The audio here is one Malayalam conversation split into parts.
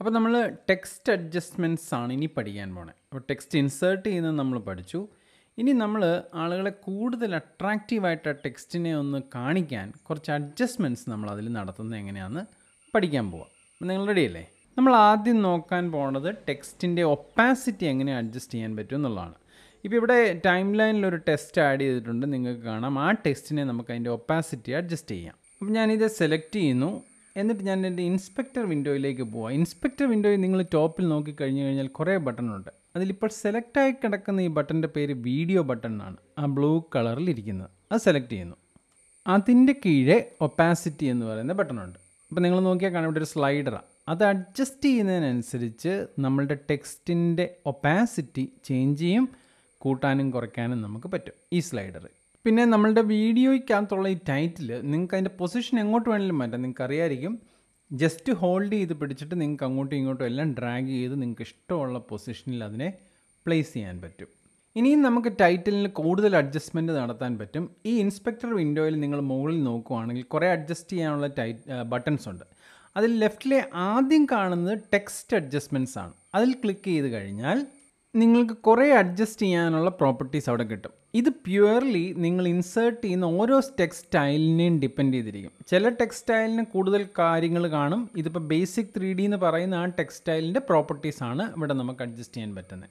അപ്പോൾ നമ്മൾ ടെക്സ്റ്റ് അഡ്ജസ്റ്റ്മെൻറ്റ്സ് ആണ് ഇനി പഠിക്കാൻ പോണേ അപ്പോൾ ടെക്സ്റ്റ് ഇൻസേർട്ട് ചെയ്യുന്നത് നമ്മൾ പഠിച്ചു ഇനി നമ്മൾ ആളുകളെ കൂടുതൽ അട്രാക്റ്റീവായിട്ട് ആ ടെക്സ്റ്റിനെ ഒന്ന് കാണിക്കാൻ കുറച്ച് അഡ്ജസ്റ്റ്മെൻറ്റ്സ് നമ്മൾ അതിൽ നടത്തുന്നത് എങ്ങനെയാണെന്ന് പഠിക്കാൻ പോവാം അപ്പം നിങ്ങൾ റെഡിയല്ലേ നമ്മൾ ആദ്യം നോക്കാൻ പോണത് ടെക്സ്റ്റിൻ്റെ ഒപ്പാസിറ്റി എങ്ങനെ അഡ്ജസ്റ്റ് ചെയ്യാൻ പറ്റും എന്നുള്ളതാണ് ഇപ്പോൾ ഇവിടെ ടൈം ലൈനിൽ ഒരു ടെസ്റ്റ് ആഡ് ചെയ്തിട്ടുണ്ട് നിങ്ങൾക്ക് കാണാം ആ ടെക്സ്റ്റിനെ നമുക്ക് അതിൻ്റെ ഒപ്പാസിറ്റി അഡ്ജസ്റ്റ് ചെയ്യാം അപ്പം ഞാനിത് സെലക്ട് ചെയ്യുന്നു എന്നിട്ട് ഞാൻ എൻ്റെ ഇൻസ്പെക്ടർ വിൻഡോയിലേക്ക് പോവാം ഇൻസ്പെക്ടർ വിൻഡോയിൽ നിങ്ങൾ ടോപ്പിൽ നോക്കി കഴിഞ്ഞു കഴിഞ്ഞാൽ കുറേ ബട്ടണുണ്ട് അതിലിപ്പോൾ സെലക്റ്റായി കിടക്കുന്ന ഈ ബട്ടൻ്റെ പേര് വീഡിയോ ബട്ടൺ ആണ് ആ ബ്ലൂ കളറിൽ ഇരിക്കുന്നത് അത് സെലക്ട് ചെയ്യുന്നു അതിൻ്റെ കീഴെ ഒപ്പാസിറ്റി എന്ന് പറയുന്ന ബട്ടണുണ്ട് അപ്പോൾ നിങ്ങൾ നോക്കിയാൽ കാണാം ഇവിടെ ഒരു സ്ലൈഡറാണ് അത് അഡ്ജസ്റ്റ് ചെയ്യുന്നതിനനുസരിച്ച് നമ്മളുടെ ടെക്സ്റ്റിൻ്റെ ഒപ്പാസിറ്റി ചേഞ്ച് ചെയ്യും കൂട്ടാനും കുറയ്ക്കാനും നമുക്ക് പറ്റും ഈ സ്ലൈഡർ പിന്നെ നമ്മളുടെ വീഡിയോയ്ക്കകത്തുള്ള ഈ ടൈറ്റിൽ നിങ്ങൾക്ക് അതിൻ്റെ പൊസിഷൻ എങ്ങോട്ട് വേണമെങ്കിലും മാറ്റാം നിങ്ങൾക്ക് അറിയായിരിക്കും ജസ്റ്റ് ഹോൾഡ് ചെയ്ത് പിടിച്ചിട്ട് നിങ്ങൾക്ക് അങ്ങോട്ടും ഇങ്ങോട്ടും എല്ലാം ഡ്രാഗ് ചെയ്ത് നിങ്ങൾക്ക് ഇഷ്ടമുള്ള പൊസിഷനിൽ അതിനെ പ്ലേസ് ചെയ്യാൻ പറ്റും ഇനിയും നമുക്ക് ടൈറ്റിലിന് കൂടുതൽ അഡ്ജസ്റ്റ്മെൻറ്റ് നടത്താൻ പറ്റും ഈ ഇൻസ്പെക്ടർ വിൻഡോയിൽ നിങ്ങൾ മുകളിൽ നോക്കുവാണെങ്കിൽ കുറേ അഡ്ജസ്റ്റ് ചെയ്യാനുള്ള ടൈറ്റ് ബട്ടൺസ് ഉണ്ട് അതിൽ ലെഫ്റ്റിലെ ആദ്യം കാണുന്നത് ടെക്സ്റ്റ് അഡ്ജസ്റ്റ്മെൻറ്റ്സ് ആണ് അതിൽ ക്ലിക്ക് ചെയ്ത് കഴിഞ്ഞാൽ നിങ്ങൾക്ക് കുറേ അഡ്ജസ്റ്റ് ചെയ്യാനുള്ള പ്രോപ്പർട്ടീസ് അവിടെ കിട്ടും ഇത് പ്യുവർലി നിങ്ങൾ ഇൻസേർട്ട് ചെയ്യുന്ന ഓരോ ടെക്സ്റ്റൈലിനെയും ഡിപ്പെൻഡ് ചെയ്തിരിക്കും ചില ടെക്സ്റ്റൈലിന് കൂടുതൽ കാര്യങ്ങൾ കാണും ഇതിപ്പോൾ ബേസിക് ത്രീ ഡി എന്ന് പറയുന്ന ആ ടെക്സ്റ്റൈലിൻ്റെ പ്രോപ്പർട്ടീസാണ് ഇവിടെ നമുക്ക് അഡ്ജസ്റ്റ് ചെയ്യാൻ പറ്റുന്നത്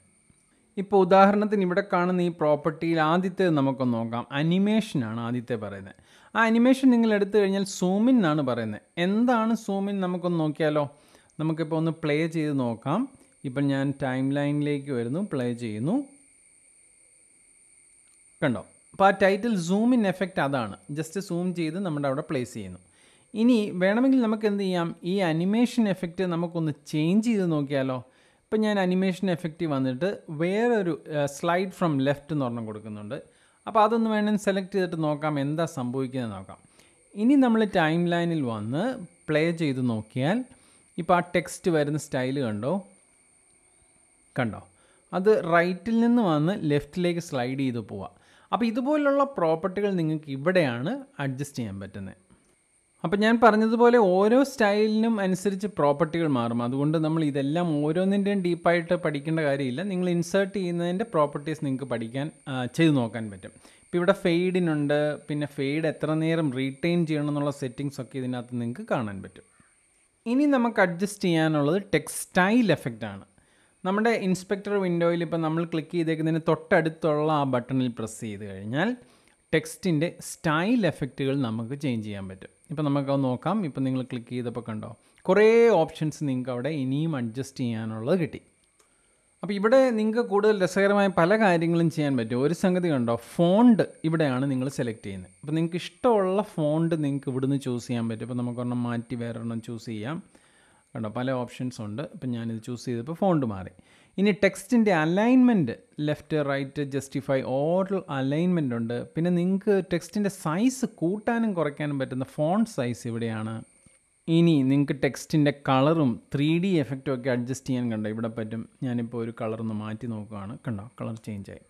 ഇപ്പോൾ ഉദാഹരണത്തിന് ഇവിടെ കാണുന്ന ഈ പ്രോപ്പർട്ടിയിൽ ആദ്യത്തെ നമുക്കൊന്ന് നോക്കാം അനിമേഷനാണ് ആദ്യത്തെ പറയുന്നത് ആ അനിമേഷൻ നിങ്ങൾ എടുത്തു കഴിഞ്ഞാൽ സൂമിൻ എന്നാണ് പറയുന്നത് എന്താണ് സൂമിൻ നമുക്കൊന്ന് നോക്കിയാലോ നമുക്കിപ്പോൾ ഒന്ന് പ്ലേ ചെയ്ത് നോക്കാം ഇപ്പം ഞാൻ ടൈം ലൈനിലേക്ക് വരുന്നു പ്ലേ ചെയ്യുന്നു കണ്ടോ അപ്പോൾ ആ ടൈറ്റിൽ സൂം ഇൻ എഫക്റ്റ് അതാണ് ജസ്റ്റ് സൂം ചെയ്ത് നമ്മുടെ അവിടെ പ്ലേസ് ചെയ്യുന്നു ഇനി വേണമെങ്കിൽ നമുക്ക് എന്ത് ചെയ്യാം ഈ അനിമേഷൻ എഫക്റ്റ് നമുക്കൊന്ന് ചേഞ്ച് ചെയ്ത് നോക്കിയാലോ ഇപ്പം ഞാൻ അനിമേഷൻ എഫക്റ്റ് വന്നിട്ട് വേറൊരു സ്ലൈഡ് ഫ്രം ലെഫ്റ്റ് എന്ന് പറഞ്ഞ് കൊടുക്കുന്നുണ്ട് അപ്പോൾ അതൊന്ന് വേണമെങ്കിൽ സെലക്ട് ചെയ്തിട്ട് നോക്കാം എന്താ സംഭവിക്കുന്നത് നോക്കാം ഇനി നമ്മൾ ടൈം ലൈനിൽ വന്ന് പ്ലേ ചെയ്ത് നോക്കിയാൽ ഇപ്പോൾ ആ ടെക്സ്റ്റ് വരുന്ന സ്റ്റൈല് കണ്ടോ കണ്ടോ അത് റൈറ്റിൽ നിന്ന് വന്ന് ലെഫ്റ്റിലേക്ക് സ്ലൈഡ് ചെയ്ത് പോവാം അപ്പോൾ ഇതുപോലുള്ള പ്രോപ്പർട്ടികൾ നിങ്ങൾക്ക് ഇവിടെയാണ് അഡ്ജസ്റ്റ് ചെയ്യാൻ പറ്റുന്നത് അപ്പോൾ ഞാൻ പറഞ്ഞതുപോലെ ഓരോ സ്റ്റൈലിനും അനുസരിച്ച് പ്രോപ്പർട്ടികൾ മാറും അതുകൊണ്ട് നമ്മൾ ഇതെല്ലാം ഓരോന്നിൻ്റെയും ഡീപ്പായിട്ട് പഠിക്കേണ്ട കാര്യമില്ല നിങ്ങൾ ഇൻസേർട്ട് ചെയ്യുന്നതിൻ്റെ പ്രോപ്പർട്ടീസ് നിങ്ങൾക്ക് പഠിക്കാൻ ചെയ്തു നോക്കാൻ പറ്റും ഇപ്പോൾ ഇവിടെ ഫെയ്ഡിനുണ്ട് പിന്നെ ഫെയ്ഡ് എത്ര നേരം റീറ്റെയിൻ ചെയ്യണം എന്നുള്ള സെറ്റിങ്സ് ഒക്കെ ഇതിനകത്ത് നിങ്ങൾക്ക് കാണാൻ പറ്റും ഇനി നമുക്ക് അഡ്ജസ്റ്റ് ചെയ്യാനുള്ളത് ടെക്സ്റ്റൈൽ എഫക്റ്റാണ് നമ്മുടെ ഇൻസ്പെക്ടർ വിൻഡോയിൽ ഇപ്പോൾ നമ്മൾ ക്ലിക്ക് ചെയ്തേക്കുന്നതിന് തൊട്ടടുത്തുള്ള ആ ബട്ടണിൽ പ്രസ് ചെയ്ത് കഴിഞ്ഞാൽ ടെക്സ്റ്റിൻ്റെ സ്റ്റൈൽ എഫക്റ്റുകൾ നമുക്ക് ചേഞ്ച് ചെയ്യാൻ പറ്റും ഇപ്പോൾ നമുക്ക് നോക്കാം ഇപ്പോൾ നിങ്ങൾ ക്ലിക്ക് ചെയ്തപ്പോൾ കണ്ടോ കുറേ ഓപ്ഷൻസ് നിങ്ങൾക്ക് അവിടെ ഇനിയും അഡ്ജസ്റ്റ് ചെയ്യാനുള്ളത് കിട്ടി അപ്പോൾ ഇവിടെ നിങ്ങൾക്ക് കൂടുതൽ രസകരമായ പല കാര്യങ്ങളും ചെയ്യാൻ പറ്റും ഒരു സംഗതി കണ്ടോ ഫോണ്ട് ഇവിടെയാണ് നിങ്ങൾ സെലക്ട് ചെയ്യുന്നത് അപ്പോൾ നിങ്ങൾക്ക് ഇഷ്ടമുള്ള ഫോണ്ട് നിങ്ങൾക്ക് ഇവിടുന്ന് ചൂസ് ചെയ്യാൻ പറ്റും ഇപ്പോൾ നമുക്കൊരെണ്ണം മാറ്റി വേറൊരെണ്ണം ചൂസ് ചെയ്യാം കേട്ടോ പല ഓപ്ഷൻസ് ഉണ്ട് ഇപ്പം ഞാനിത് ചൂസ് ചെയ്തപ്പോൾ ഫോണ്ട് മാറി ഇനി ടെക്സ്റ്റിൻ്റെ അലൈൻമെൻറ്റ് ലെഫ്റ്റ് റൈറ്റ് ജസ്റ്റിഫൈ ഓരോ അലൈൻമെൻ്റ് ഉണ്ട് പിന്നെ നിങ്ങൾക്ക് ടെക്സ്റ്റിൻ്റെ സൈസ് കൂട്ടാനും കുറയ്ക്കാനും പറ്റുന്ന ഫോൺ സൈസ് ഇവിടെയാണ് ഇനി നിങ്ങൾക്ക് ടെക്സ്റ്റിൻ്റെ കളറും ത്രീ ഡി എഫക്റ്റും ഒക്കെ അഡ്ജസ്റ്റ് ചെയ്യാൻ കണ്ടോ ഇവിടെ പറ്റും ഞാനിപ്പോൾ ഒരു കളർ ഒന്ന് മാറ്റി നോക്കുകയാണ് കണ്ടോ കളർ ചേഞ്ചായി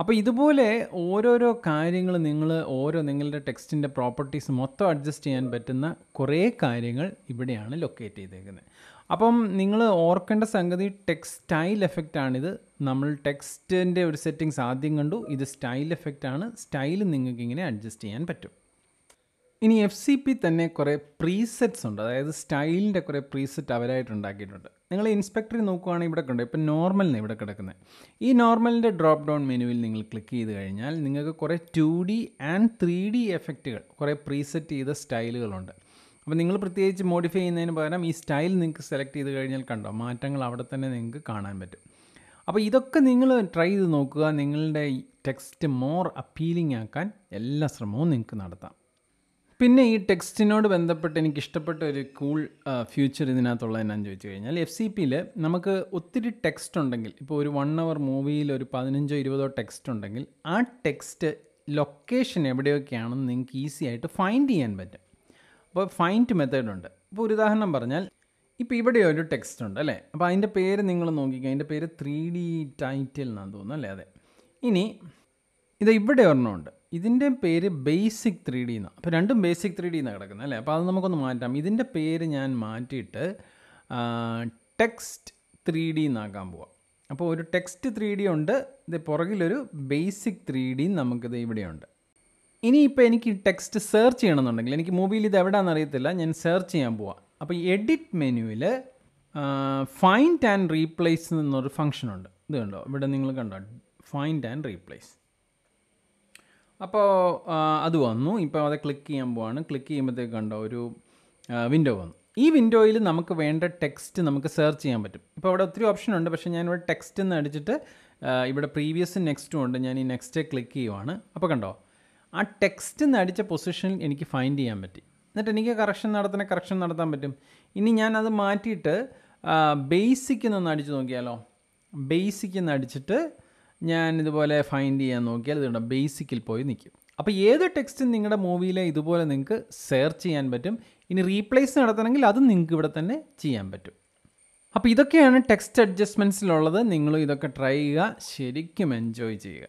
അപ്പോൾ ഇതുപോലെ ഓരോരോ കാര്യങ്ങൾ നിങ്ങൾ ഓരോ നിങ്ങളുടെ ടെക്സ്റ്റിൻ്റെ പ്രോപ്പർട്ടീസ് മൊത്തം അഡ്ജസ്റ്റ് ചെയ്യാൻ പറ്റുന്ന കുറേ കാര്യങ്ങൾ ഇവിടെയാണ് ലൊക്കേറ്റ് ചെയ്തേക്കുന്നത് അപ്പം നിങ്ങൾ ഓർക്കേണ്ട സംഗതി ടെക്സ്റ്റ് സ്റ്റൈൽ ആണിത് നമ്മൾ ടെക്സ്റ്റിൻ്റെ ഒരു സെറ്റിങ്സ് ആദ്യം കണ്ടു ഇത് സ്റ്റൈൽ എഫക്റ്റാണ് സ്റ്റൈൽ നിങ്ങൾക്ക് ഇങ്ങനെ അഡ്ജസ്റ്റ് ചെയ്യാൻ പറ്റും ഇനി എഫ് സി പി തന്നെ കുറേ പ്രീസെറ്റ്സ് ഉണ്ട് അതായത് സ്റ്റൈലിൻ്റെ കുറേ പ്രീസെറ്റ് അവരായിട്ട് ഉണ്ടാക്കിയിട്ടുണ്ട് നിങ്ങൾ ഇൻസ്പെക്ടറിൽ നോക്കുകയാണെങ്കിൽ ഇവിടെ കണ്ടു ഇപ്പം നോർമലിന് ഇവിടെ കിടക്കുന്നത് ഈ നോർമലിൻ്റെ ഡ്രോപ്പ് ഡൗൺ മെനുവിൽ നിങ്ങൾ ക്ലിക്ക് ചെയ്ത് കഴിഞ്ഞാൽ നിങ്ങൾക്ക് കുറേ two D and three D എഫക്റ്റുകൾ കുറേ പ്രീസെറ്റ് ചെയ്ത സ്റ്റൈലുകളുണ്ട് അപ്പോൾ നിങ്ങൾ പ്രത്യേകിച്ച് മോഡിഫൈ ചെയ്യുന്നതിന് പകരം ഈ സ്റ്റൈൽ നിങ്ങൾക്ക് സെലക്ട് ചെയ്ത് കഴിഞ്ഞാൽ കണ്ടോ മാറ്റങ്ങൾ അവിടെ തന്നെ നിങ്ങൾക്ക് കാണാൻ പറ്റും അപ്പോൾ ഇതൊക്കെ നിങ്ങൾ ട്രൈ ചെയ്ത് നോക്കുക നിങ്ങളുടെ ടെക്സ്റ്റ് മോർ അപ്പീലിംഗ് ആക്കാൻ എല്ലാ ശ്രമവും നിങ്ങൾക്ക് നടത്താം പിന്നെ ഈ ടെക്സ്റ്റിനോട് ബന്ധപ്പെട്ട് എനിക്ക് ഇഷ്ടപ്പെട്ട ഒരു കൂൾ ഫ്യൂച്ചർ ഇതിനകത്തുള്ള എന്നാന്ന് ചോദിച്ചു കഴിഞ്ഞാൽ എഫ് സി പിയിൽ നമുക്ക് ഒത്തിരി ടെക്സ്റ്റ് ഉണ്ടെങ്കിൽ ഇപ്പോൾ ഒരു വൺ അവർ മൂവിയിൽ ഒരു പതിനഞ്ചോ ഇരുപതോ ടെക്സ്റ്റ് ഉണ്ടെങ്കിൽ ആ ടെക്സ്റ്റ് ലൊക്കേഷൻ എവിടെയൊക്കെയാണെന്ന് നിങ്ങൾക്ക് ഈസി ആയിട്ട് ഫൈൻഡ് ചെയ്യാൻ പറ്റും അപ്പോൾ ഫൈൻഡ് മെത്തേഡ് ഉണ്ട് ഇപ്പോൾ ഒരു ഉദാഹരണം പറഞ്ഞാൽ ഇപ്പോൾ ഇവിടെ ഒരു ടെക്സ്റ്റ് ഉണ്ട് അല്ലേ അപ്പോൾ അതിൻ്റെ പേര് നിങ്ങൾ നോക്കിക്കുക അതിൻ്റെ പേര് ത്രീ ഡി ടൈറ്റിൽ എന്നാണ് തോന്നുന്നു അല്ലേ അതെ ഇനി ഇത് ഇവിടെ ഉണ്ട് ഇതിൻ്റെ പേര് ബേസിക് ത്രീ ഡി എന്നാണ് അപ്പോൾ രണ്ടും ബേസിക് ത്രീ ഡി എന്നാണ് കിടക്കുന്നത് അല്ലേ അപ്പോൾ അത് നമുക്കൊന്ന് മാറ്റാം ഇതിൻ്റെ പേര് ഞാൻ മാറ്റിയിട്ട് ടെക്സ്റ്റ് ത്രീ ഡി എന്നാക്കാൻ പോവാം അപ്പോൾ ഒരു ടെക്സ്റ്റ് ത്രീ ഡി ഉണ്ട് ഇത് പുറകിലൊരു ബേസിക് ത്രീ ഡി നമുക്കിത് ഇവിടെയുണ്ട് ഇനിയിപ്പോൾ എനിക്ക് ടെക്സ്റ്റ് സെർച്ച് ചെയ്യണമെന്നുണ്ടെങ്കിൽ എനിക്ക് മൊബൈൽ ഇത് എവിടെയാണെന്ന് അറിയത്തില്ല ഞാൻ സെർച്ച് ചെയ്യാൻ പോവാം അപ്പോൾ എഡിറ്റ് മെനുവിൽ ഫൈൻഡ് ആൻഡ് റീപ്ലേസ് എന്നൊരു ഫംഗ്ഷൻ ഉണ്ട് ഇത് കണ്ടോ ഇവിടെ നിങ്ങൾ കണ്ടോ ഫൈൻഡ് ആൻഡ് റീപ്ലേസ് അപ്പോൾ അത് വന്നു ഇപ്പോൾ അത് ക്ലിക്ക് ചെയ്യാൻ പോവാണ് ക്ലിക്ക് ചെയ്യുമ്പോഴത്തേക്ക് കണ്ടോ ഒരു വിൻഡോ വന്നു ഈ വിൻഡോയിൽ നമുക്ക് വേണ്ട ടെക്സ്റ്റ് നമുക്ക് സെർച്ച് ചെയ്യാൻ പറ്റും ഇപ്പോൾ അവിടെ ഒത്തിരി ഓപ്ഷൻ ഉണ്ട് പക്ഷേ ഞാനിവിടെ ടെക്സ്റ്റ് എന്ന് അടിച്ചിട്ട് ഇവിടെ പ്രീവിയസ് നെക്സ്റ്റും ഉണ്ട് ഞാൻ ഈ നെക്സ്റ്റ് ക്ലിക്ക് ചെയ്യുവാണ് അപ്പോൾ കണ്ടോ ആ ടെക്സ്റ്റ് എന്ന് അടിച്ച പൊസിഷനിൽ എനിക്ക് ഫൈൻഡ് ചെയ്യാൻ പറ്റി എന്നിട്ട് എനിക്ക് കറക്ഷൻ നടത്തുന്ന കറക്ഷൻ നടത്താൻ പറ്റും ഇനി ഞാനത് മാറ്റിയിട്ട് ബേസിക് എന്നൊന്ന് അടിച്ച് നോക്കിയാലോ ബേസിക് അടിച്ചിട്ട് ഞാൻ ഇതുപോലെ ഫൈൻഡ് ചെയ്യാൻ നോക്കിയാൽ ഇതുണ്ട് ബേസിക്കിൽ പോയി നിൽക്കും അപ്പോൾ ഏത് ടെക്സ്റ്റും നിങ്ങളുടെ മൂവിയിലെ ഇതുപോലെ നിങ്ങൾക്ക് സെർച്ച് ചെയ്യാൻ പറ്റും ഇനി റീപ്ലേസ് നടത്തണമെങ്കിൽ അത് നിങ്ങൾക്ക് ഇവിടെ തന്നെ ചെയ്യാൻ പറ്റും അപ്പോൾ ഇതൊക്കെയാണ് ടെക്സ്റ്റ് അഡ്ജസ്റ്റ്മെൻറ്റ്സിലുള്ളത് നിങ്ങളും ഇതൊക്കെ ട്രൈ ചെയ്യുക ശരിക്കും എൻജോയ് ചെയ്യുക